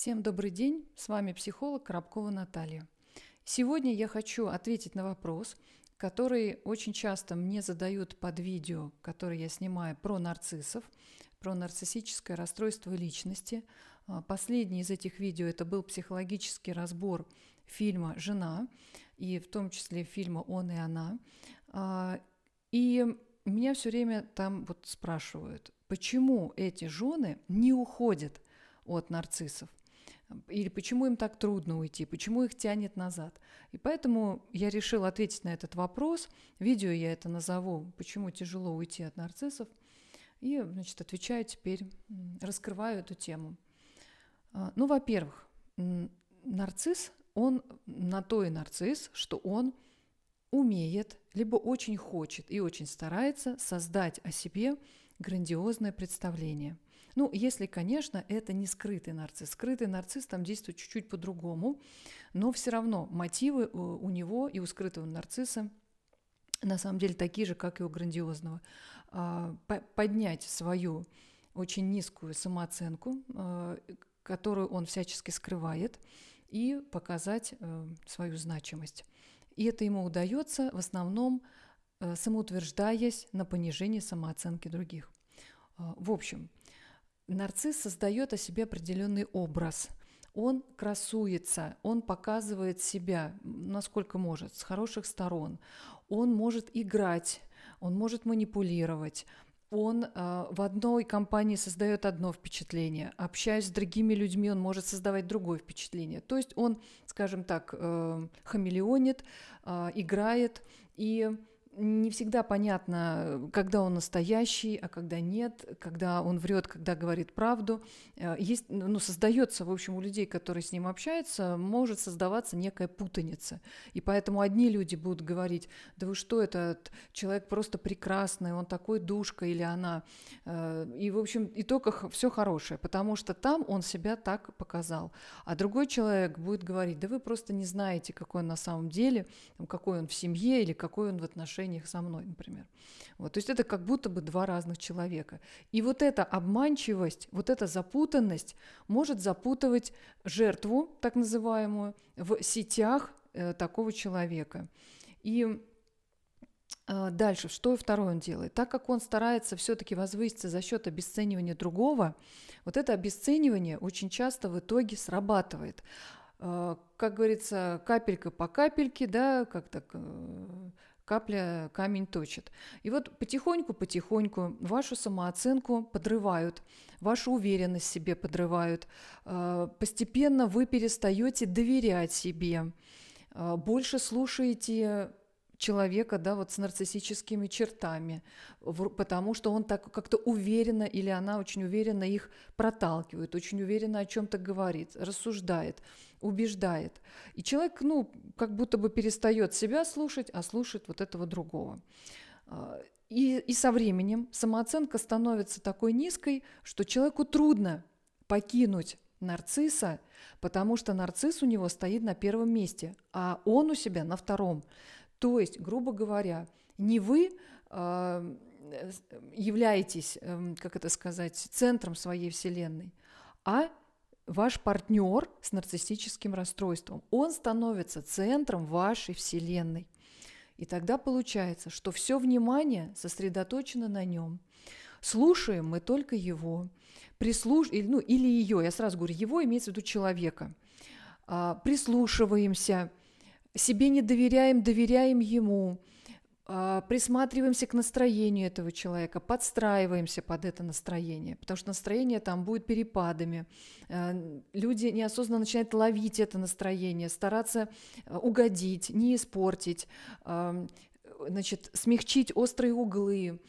Всем добрый день, с вами психолог Коробкова Наталья. Сегодня я хочу ответить на вопрос, который очень часто мне задают под видео, которое я снимаю про нарциссов, про нарциссическое расстройство личности. А, Последний из этих видео это был психологический разбор фильма «Жена», и в том числе фильма «Он и она». А, и меня все время там вот спрашивают, почему эти жены не уходят от нарциссов? Или почему им так трудно уйти, почему их тянет назад. И поэтому я решила ответить на этот вопрос. Видео я это назову «Почему тяжело уйти от нарциссов?» И, значит, отвечаю теперь, раскрываю эту тему. А, ну, во-первых, нарцисс, он на то и нарцисс, что он умеет, либо очень хочет и очень старается создать о себе грандиозное представление. Ну, если, конечно, это не скрытый нарцисс. Скрытый нарцисс там действует чуть-чуть по-другому, но все равно мотивы э, у него и у скрытого нарцисса на самом деле такие же, как и у грандиозного. А, поднять свою очень низкую самооценку, э, которую он всячески скрывает, и показать э, свою значимость. И это ему удается в основном Э, самоутверждаясь на понижение самооценки других. А, в общем, нарцисс создает о себе определенный образ. Он красуется, он показывает себя, насколько может, с хороших сторон. Он может играть, он может манипулировать, он э, в одной компании создает одно впечатление, общаясь с другими людьми, он может создавать другое впечатление. То есть он, скажем так, э, хамелеонит, э, играет и не всегда понятно, когда он настоящий, а когда нет, когда он врет, когда говорит правду. Э, есть, ну, создается, в общем, у людей, которые с ним общаются, может создаваться некая путаница. И поэтому одни люди будут говорить, да вы что, этот человек просто прекрасный, он такой душка или она. Э, и, в общем, и только все хорошее, потому что там он себя так показал. А другой человек будет говорить, да вы просто не знаете, какой он на самом деле, какой он в семье или какой он в отношениях отношениях со мной, например. Вот, то есть это как будто бы два разных человека. И вот эта обманчивость, вот эта запутанность может запутывать жертву, так называемую, в сетях э, такого человека. И э, Дальше, что второе он делает? Так как он старается все-таки возвыситься за счет обесценивания другого, вот это обесценивание очень часто в итоге срабатывает. Э, как говорится, капелька по капельке, да, как так э, капля камень точит. И вот потихоньку-потихоньку вашу самооценку подрывают, вашу уверенность в себе подрывают. А, постепенно вы перестаете доверять себе, а, больше слушаете человека, да, вот с нарциссическими чертами, потому что он так как-то уверенно или она очень уверенно их проталкивает, очень уверенно о чем-то говорит, рассуждает, убеждает. И человек, ну, как будто бы перестает себя слушать, а слушает вот этого другого. А, и, и со временем самооценка становится такой низкой, что человеку трудно покинуть нарцисса, потому что нарцисс у него стоит на первом месте, а он у себя на втором. То есть, грубо говоря, не вы а, э, являетесь, эм, как это сказать, центром своей вселенной, а ваш партнер с нарциссическим расстройством. Он становится центром вашей вселенной. И тогда получается, что все внимание сосредоточено на нем. Слушаем мы только его, прислуш... ну, или ее, я сразу говорю, его имеется в виду человека. А, прислушиваемся, себе не доверяем, доверяем ему, а, присматриваемся к настроению этого человека, подстраиваемся под это настроение, потому что настроение там будет перепадами. А, люди неосознанно начинают ловить это настроение, стараться а, угодить, не испортить, значит, смягчить острые углы.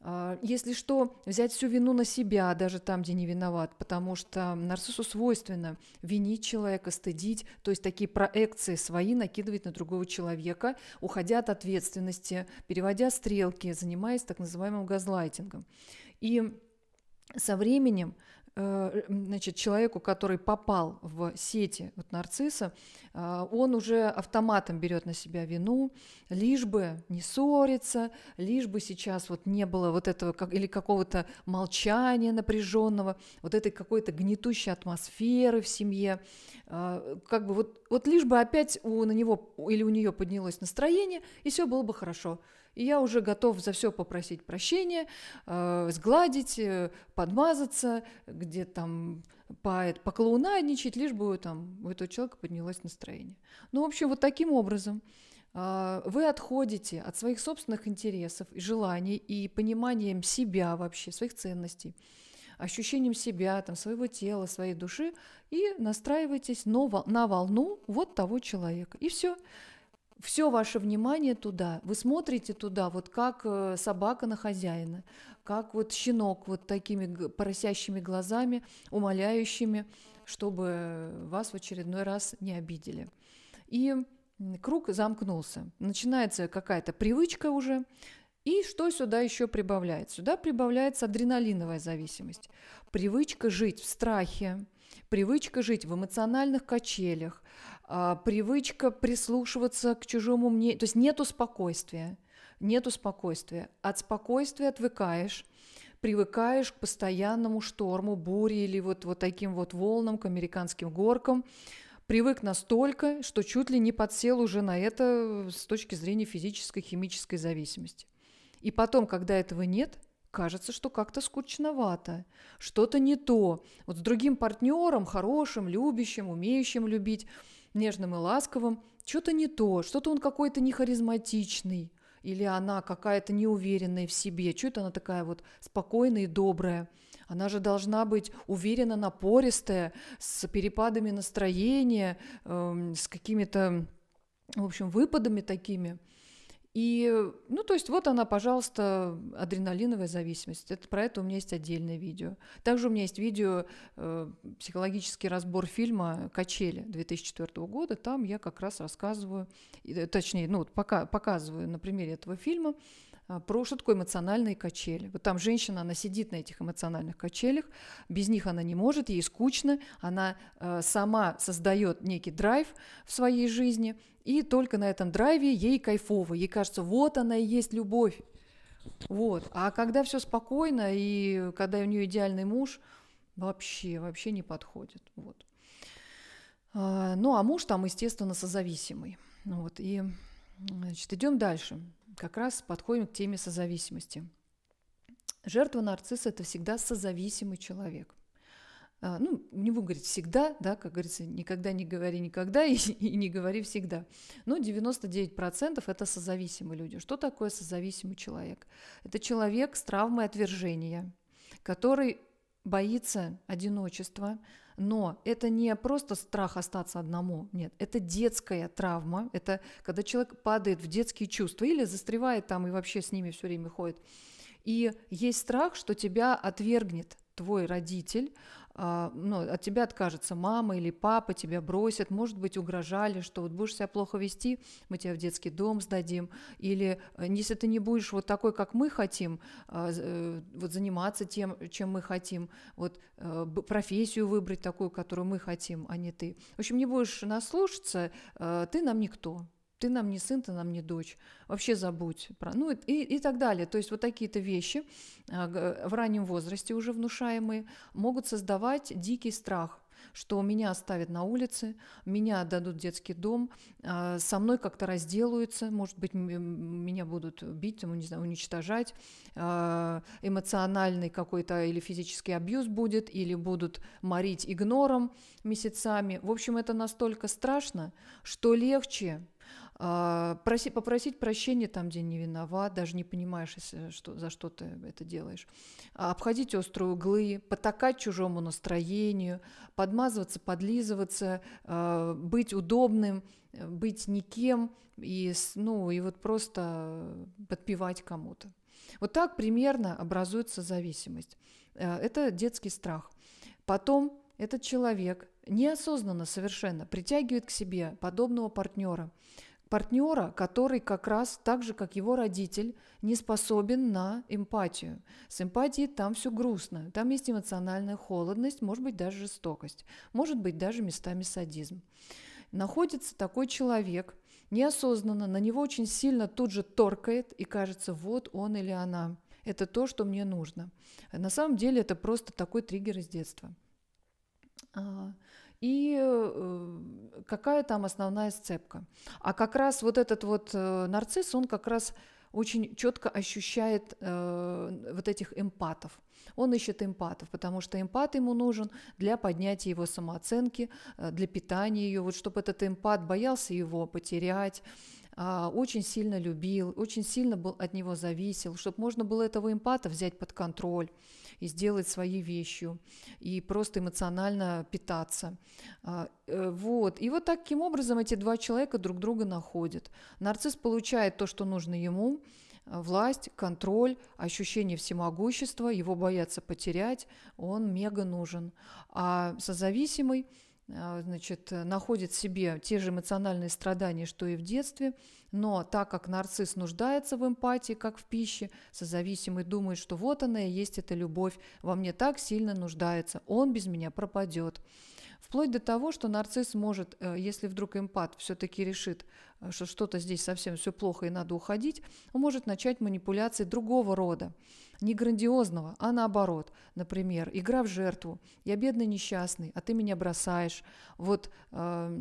А, если что, взять всю вину на себя, даже там, где не виноват, потому что нарциссу свойственно винить человека, стыдить, то есть такие проекции свои накидывать на другого человека, уходя от ответственности, переводя стрелки, занимаясь так называемым газлайтингом. И со временем Э, значит, человеку, который попал в сети вот нарцисса, а, он уже автоматом берет на себя вину, лишь бы не ссориться, лишь бы сейчас вот не было вот этого как, или какого-то молчания напряженного, вот этой какой-то гнетущей атмосферы в семье, а, как бы вот, вот лишь бы опять у, на него или у нее поднялось настроение, и все было бы хорошо и я уже готов за все попросить прощения, э, сгладить, э, подмазаться, где там поэт поклоунадничать, лишь бы там у этого человека поднялось настроение. Ну, в общем, вот таким образом э, вы отходите от своих собственных интересов и желаний и пониманием себя вообще, своих ценностей, ощущением себя, там, своего тела, своей души и настраиваетесь на волну вот того человека. И все все ваше внимание туда. Вы смотрите туда, вот как э, собака на хозяина, как вот щенок вот такими поросящими глазами, умоляющими, чтобы вас в очередной раз не обидели. И круг замкнулся. Начинается какая-то привычка уже, и что сюда еще прибавляется? Сюда прибавляется адреналиновая зависимость. Привычка жить в страхе, привычка жить в эмоциональных качелях, а, привычка прислушиваться к чужому мнению, то есть нету спокойствия, нету спокойствия. От спокойствия отвыкаешь, привыкаешь к постоянному шторму, буре или вот, вот таким вот волнам, к американским горкам, привык настолько, что чуть ли не подсел уже на это с точки зрения физической, химической зависимости. И потом, когда этого нет – кажется, что как-то скучновато, что-то не то. Вот с другим партнером, хорошим, любящим, умеющим любить, нежным и ласковым, что-то не то, что-то он какой-то не харизматичный, или она какая-то неуверенная в себе, что это она такая вот спокойная и добрая. Она же должна быть уверенно напористая, с перепадами настроения, э, с какими-то, в общем, выпадами такими – и, ну, то есть вот она, пожалуйста, адреналиновая зависимость. Это, про это у меня есть отдельное видео. Также у меня есть видео, э, психологический разбор фильма «Качели» 2004 года. Там я как раз рассказываю, точнее, ну, пока, показываю на примере этого фильма, а, про что такое эмоциональные качели. Вот там женщина, она сидит на этих эмоциональных качелях, без них она не может, ей скучно, она э, сама создает некий драйв в своей жизни, и только на этом драйве ей кайфово, ей кажется, вот она и есть любовь. Вот. А когда все спокойно, и когда у нее идеальный муж, вообще, вообще не подходит. Вот. А, ну, а муж там, естественно, созависимый. Ну вот. И Значит, идем дальше. Как раз подходим к теме созависимости. Жертва нарцисса – это всегда созависимый человек. А, ну, не буду говорить всегда, да, как говорится, никогда не говори никогда и, и не говори всегда. Но 99% это созависимые люди. Что такое созависимый человек? Это человек с травмой отвержения, который боится одиночества, но это не просто страх остаться одному, нет, это детская травма, это когда человек падает в детские чувства или застревает там и вообще с ними все время ходит. И есть страх, что тебя отвергнет твой родитель, а, ну, от тебя откажется мама или папа, тебя бросят, может быть, угрожали, что вот будешь себя плохо вести, мы тебя в детский дом сдадим, или э, если ты не будешь вот такой, как мы хотим, а, э, вот заниматься тем, чем мы хотим, вот э, профессию выбрать такую, которую мы хотим, а не ты. В общем, не будешь нас слушаться, ты нам никто ты нам не сын, ты нам не дочь, вообще забудь про, ну и, и так далее. То есть вот такие-то вещи а, в раннем возрасте уже внушаемые могут создавать дикий страх что меня оставят на улице, меня отдадут в детский дом, а, со мной как-то разделаются, может быть, меня будут бить, не знаю, уничтожать, а, эмоциональный какой-то или физический абьюз будет, или будут морить игнором месяцами. В общем, это настолько страшно, что легче а, проси, попросить прощения там, где не виноват, даже не понимаешь, если, э, что, за что ты это делаешь, а, обходить острые углы, потакать чужому настроению, подмазываться, подлизываться, а, быть удобным, э, быть никем и, ну, и вот просто подпевать кому-то. Вот так примерно образуется зависимость. Э, это детский страх. Потом этот человек неосознанно совершенно притягивает к себе подобного партнера, партнера, который как раз так же, как его родитель, не способен на эмпатию. С эмпатией там все грустно, там есть эмоциональная холодность, может быть даже жестокость, может быть даже местами садизм. Находится такой человек, неосознанно, на него очень сильно тут же торкает и кажется, вот он или она. Это то, что мне нужно. На самом деле это просто такой триггер из детства. А, и э, какая там основная сцепка. А как раз вот этот вот э, нарцисс, он как раз очень четко ощущает э, вот этих эмпатов. Он ищет эмпатов, потому что эмпат ему нужен для поднятия его самооценки, э, для питания ее, вот чтобы этот эмпат боялся его потерять, а, очень сильно любил, очень сильно был от него зависел, чтобы можно было этого эмпата взять под контроль и сделать свои вещью, и просто эмоционально питаться. А, э, вот. И вот таким образом эти два человека друг друга находят. Нарцисс получает то, что нужно ему, власть, контроль, ощущение всемогущества, его боятся потерять, он мега нужен. А созависимый – а, значит, э, находит в себе те же эмоциональные страдания, что и в детстве, но так как нарцисс нуждается в эмпатии, как в пище, созависимый думает, что вот она и есть эта любовь, во мне так сильно нуждается, он без меня пропадет. Вплоть до того, что нарцисс может, э, если вдруг эмпат все-таки решит, э, что что-то здесь совсем все плохо и надо уходить, он может начать манипуляции другого рода. Не грандиозного, а наоборот. Например, игра в жертву. Я бедный несчастный, а ты меня бросаешь. Вот э,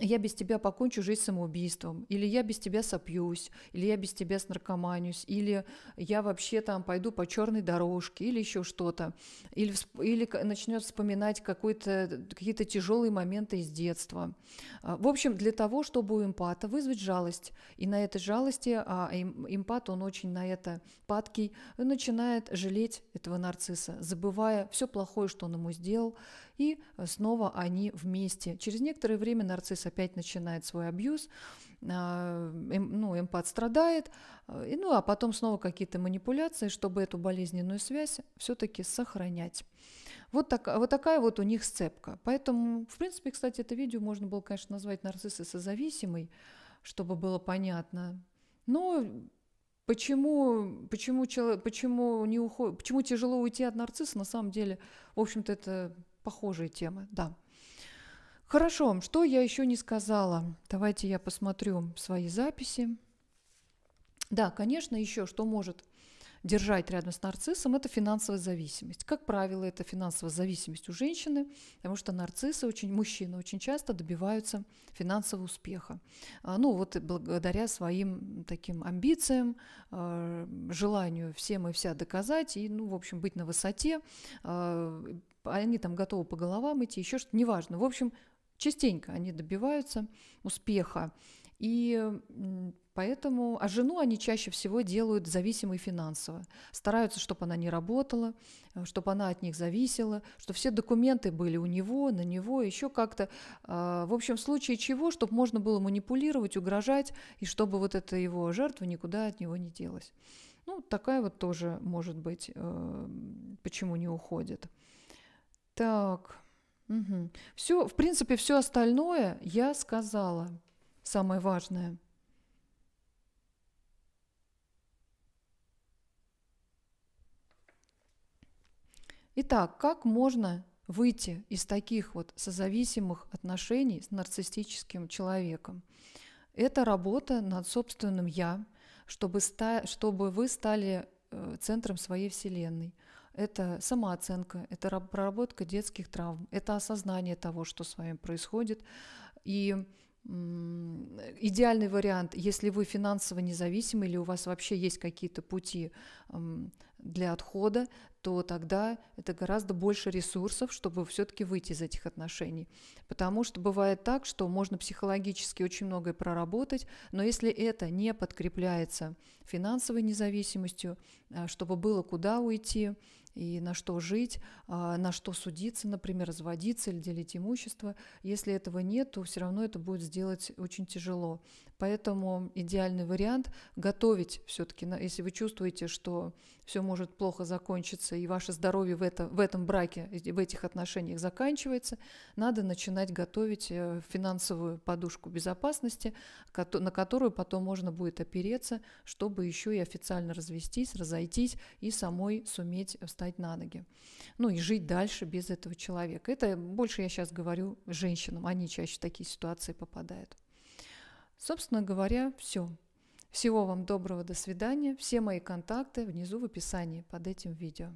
я без тебя покончу жизнь самоубийством, или я без тебя сопьюсь, или я без тебя снаркоманюсь, или я вообще там пойду по черной дорожке, или еще что-то, или, или начнет вспоминать какие-то тяжелые моменты из детства. А, в общем, для того, чтобы у эмпата вызвать жалость, и на этой жалости, а эмпат, он очень на это падкий, начинает жалеть этого нарцисса, забывая все плохое, что он ему сделал, и снова они вместе. Через некоторое время нарцисс опять начинает свой абьюз, а, эм, ну, эмпат страдает, э, и, ну, а потом снова какие-то манипуляции, чтобы эту болезненную связь все-таки сохранять. Вот, так, а, вот такая вот у них сцепка. Поэтому, в принципе, кстати, это видео можно было, конечно, назвать нарциссы созависимой, чтобы было понятно. Но почему, почему, почему, не уход, почему тяжело уйти от нарцисса, на самом деле, в общем-то, это похожие темы, да. Хорошо, что я еще не сказала? Давайте я посмотрю свои записи. Да, конечно, еще что может держать рядом с нарциссом, это финансовая зависимость. Как правило, это финансовая зависимость у женщины, потому что нарциссы, очень, мужчины очень часто добиваются финансового успеха. А, ну вот благодаря своим таким амбициям, а, желанию всем и вся доказать и, ну, в общем, быть на высоте, а, они там готовы по головам идти, еще что-то, неважно. В общем, частенько они добиваются успеха и поэтому, а жену они чаще всего делают зависимой финансово. Стараются, чтобы она не работала, э, чтобы она от них зависела, чтобы все документы были у него, на него, еще как-то. А, в общем, в случае чего, чтобы можно было манипулировать, угрожать, и чтобы вот эта его жертва никуда от него не делась. Ну, такая вот тоже, может быть, э, почему не уходит. Так, угу. все, в принципе, все остальное я сказала самое важное. Итак, как можно выйти из таких вот созависимых отношений с нарциссическим человеком? Это работа над собственным «я», чтобы, ста- чтобы вы стали э, центром своей Вселенной. Это самооценка, это проработка детских травм, это осознание того, что с вами происходит. И идеальный вариант, если вы финансово независимы или у вас вообще есть какие-то пути для отхода, то тогда это гораздо больше ресурсов, чтобы все-таки выйти из этих отношений. Потому что бывает так, что можно психологически очень многое проработать, но если это не подкрепляется финансовой независимостью, а, чтобы было куда уйти, и на что жить, а, на что судиться, например, разводиться или делить имущество. Если этого нет, то все равно это будет сделать очень тяжело. Поэтому идеальный вариант готовить все-таки, если вы чувствуете, что все может плохо закончиться, и ваше здоровье в, это, в этом браке, в этих отношениях заканчивается, надо начинать готовить э, финансовую подушку безопасности, на которую потом можно будет опереться, чтобы еще и официально развестись, разойтись и самой суметь встать на ноги. Ну и жить дальше без этого человека. Это больше я сейчас говорю женщинам, они чаще в такие ситуации попадают. Собственно говоря, все. Всего вам доброго, до свидания. Все мои контакты внизу в описании под этим видео.